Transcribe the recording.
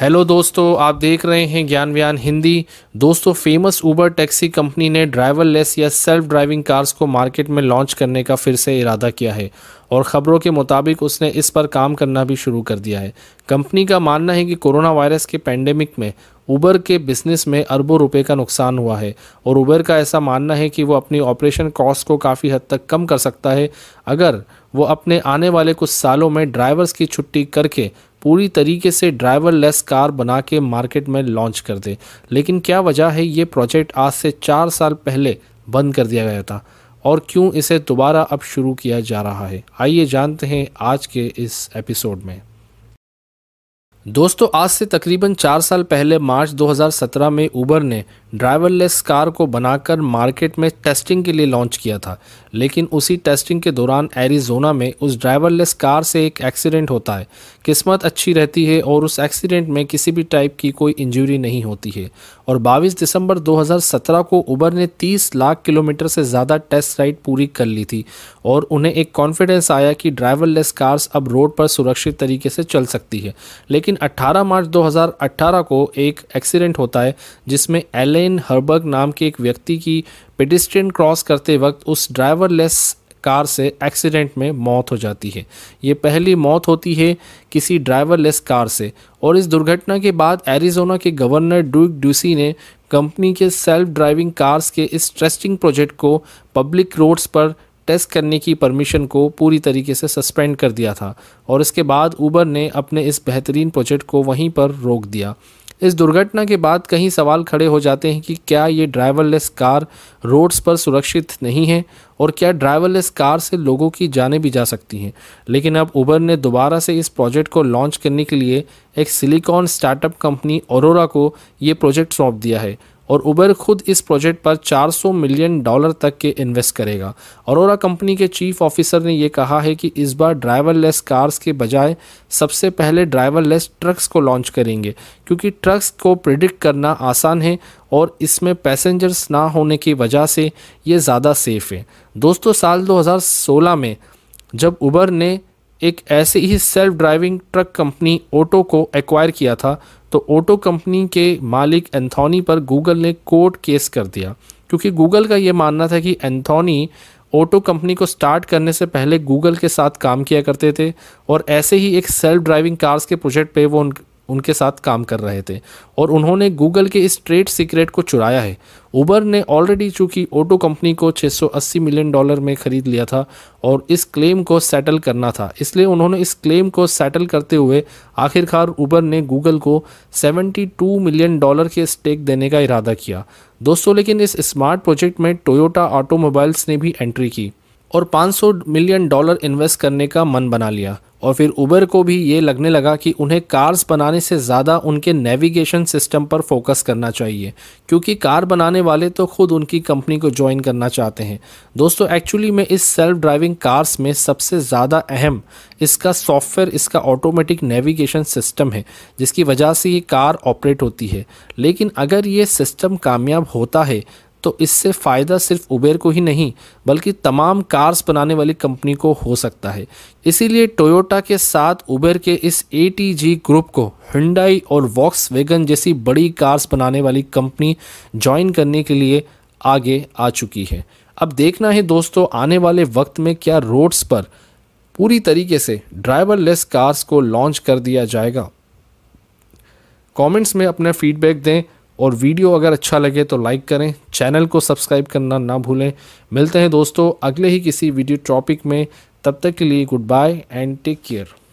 hello दोस्तों आप देख रहे हैं ज्ञान व्यान हिंदी दोस्तों फेमस ऊबर टैक्सी कंपनी ने ड्राइवर लेस या सेल्फ ड्राइविंग कार्स को मार्केट में लॉन्च करने का फिर से इरादा किया है और ख़बरों के मुताबिक उसने इस पर काम करना भी शुरू कर दिया है कंपनी का मानना है कि कोरोना वायरस के पैंडेमिक में उबर के बिजनेस में अरबों रुपए का नुकसान हुआ है और उबर का ऐसा मानना है कि वो अपनी ऑपरेशन कॉस्ट को काफ़ी हद तक कम कर सकता है अगर वो अपने आने वाले कुछ सालों में ड्राइवर्स की छुट्टी करके पूरी तरीके से ड्राइवर लेस कार बना के मार्केट में लॉन्च कर दे लेकिन क्या वजह है ये प्रोजेक्ट आज से चार साल पहले बंद कर दिया गया था और क्यों इसे दोबारा अब शुरू किया जा रहा है आइए जानते हैं आज के इस एपिसोड में दोस्तों आज से तकरीबन चार साल पहले मार्च 2017 में उबर ने ड्राइवरलेस कार को बनाकर मार्केट में टेस्टिंग के लिए लॉन्च किया था लेकिन उसी टेस्टिंग के दौरान एरिजोना में उस ड्राइवरलेस कार से एक एक्सीडेंट होता है किस्मत अच्छी रहती है और उस एक्सीडेंट में किसी भी टाइप की कोई इंजरी नहीं होती है और 22 दिसंबर 2017 को उबर ने 30 लाख किलोमीटर से ज़्यादा टेस्ट राइड पूरी कर ली थी और उन्हें एक कॉन्फिडेंस आया कि ड्राइवरलेस कार्स अब रोड पर सुरक्षित तरीके से चल सकती है लेकिन अट्ठारह मार्च दो को एक एक्सीडेंट होता है जिसमें एल एलेन हर्बर्ग नाम के एक व्यक्ति की पेडिस्ट्रियन क्रॉस करते वक्त उस ड्राइवरलेस कार से एक्सीडेंट में मौत हो जाती है ये पहली मौत होती है किसी ड्राइवरलेस कार से और इस दुर्घटना के बाद एरिजोना के गवर्नर ड्यूक ड्यूसी ने कंपनी के सेल्फ ड्राइविंग कार्स के इस टेस्टिंग प्रोजेक्ट को पब्लिक रोड्स पर टेस्ट करने की परमिशन को पूरी तरीके से सस्पेंड कर दिया था और इसके बाद ऊबर ने अपने इस बेहतरीन प्रोजेक्ट को वहीं पर रोक दिया इस दुर्घटना के बाद कहीं सवाल खड़े हो जाते हैं कि क्या ये ड्राइवरलेस कार रोड्स पर सुरक्षित नहीं है और क्या ड्राइवरलेस कार से लोगों की जाने भी जा सकती हैं लेकिन अब उबर ने दोबारा से इस प्रोजेक्ट को लॉन्च करने के लिए एक सिलिकॉन स्टार्टअप कंपनी औररा को ये प्रोजेक्ट सौंप दिया है और उबर खुद इस प्रोजेक्ट पर 400 मिलियन डॉलर तक के इन्वेस्ट करेगा औरोरा कंपनी के चीफ ऑफिसर ने यह कहा है कि इस बार ड्राइवरलेस कार्स के बजाय सबसे पहले ड्राइवरलेस ट्रक्स को लॉन्च करेंगे क्योंकि ट्रक्स को प्रिडिक्ट करना आसान है और इसमें पैसेंजर्स ना होने की वजह से ये ज़्यादा सेफ़ है दोस्तों साल 2016 में जब उबर ने एक ऐसे ही self driving truck company Otto को एक्वायर किया था तो ओटो कंपनी के मालिक एंथोनी पर गूगल ने कोर्ट केस कर दिया क्योंकि गूगल का ये मानना था कि एंथोनी ऑटो कंपनी को स्टार्ट करने से पहले गूगल के साथ काम किया करते थे और ऐसे ही एक सेल्फ ड्राइविंग कार्स के प्रोजेक्ट पे वो उनके साथ काम कर रहे थे और उन्होंने गूगल के इस ट्रेड सीक्रेट को चुराया है उबर ने ऑलरेडी चूंकि ऑटो कंपनी को 680 मिलियन डॉलर में ख़रीद लिया था और इस क्लेम को सेटल करना था इसलिए उन्होंने इस क्लेम को सेटल करते हुए आखिरकार उबर ने गूगल को 72 मिलियन डॉलर के स्टेक देने का इरादा किया दोस्तों लेकिन इस स्मार्ट प्रोजेक्ट में टोयोटा ऑटोमोबाइल्स ने भी एंट्री की और 500 मिलियन डॉलर इन्वेस्ट करने का मन बना लिया और फिर उबर को भी ये लगने लगा कि उन्हें कार्स बनाने से ज़्यादा उनके नेविगेशन सिस्टम पर फोकस करना चाहिए क्योंकि कार बनाने वाले तो खुद उनकी कंपनी को ज्वाइन करना चाहते हैं दोस्तों एक्चुअली में इस सेल्फ ड्राइविंग कार्स में सबसे ज़्यादा अहम इसका सॉफ्टवेयर इसका ऑटोमेटिक नेविगेशन सिस्टम है जिसकी वजह से ये कार ऑपरेट होती है लेकिन अगर ये सिस्टम कामयाब होता है तो इससे फ़ायदा सिर्फ उबेर को ही नहीं बल्कि तमाम कार्स बनाने वाली कंपनी को हो सकता है इसीलिए टोयोटा के साथ उबेर के इस ए ग्रुप को हिंडाई और वॉक्स जैसी बड़ी कार्स बनाने वाली कंपनी ज्वाइन करने के लिए आगे आ चुकी है अब देखना है दोस्तों आने वाले वक्त में क्या रोड्स पर पूरी तरीके से ड्राइवरलेस कार्स को लॉन्च कर दिया जाएगा कमेंट्स में अपना फीडबैक दें और वीडियो अगर अच्छा लगे तो लाइक करें चैनल को सब्सक्राइब करना ना भूलें मिलते हैं दोस्तों अगले ही किसी वीडियो टॉपिक में तब तक के लिए good bye and take care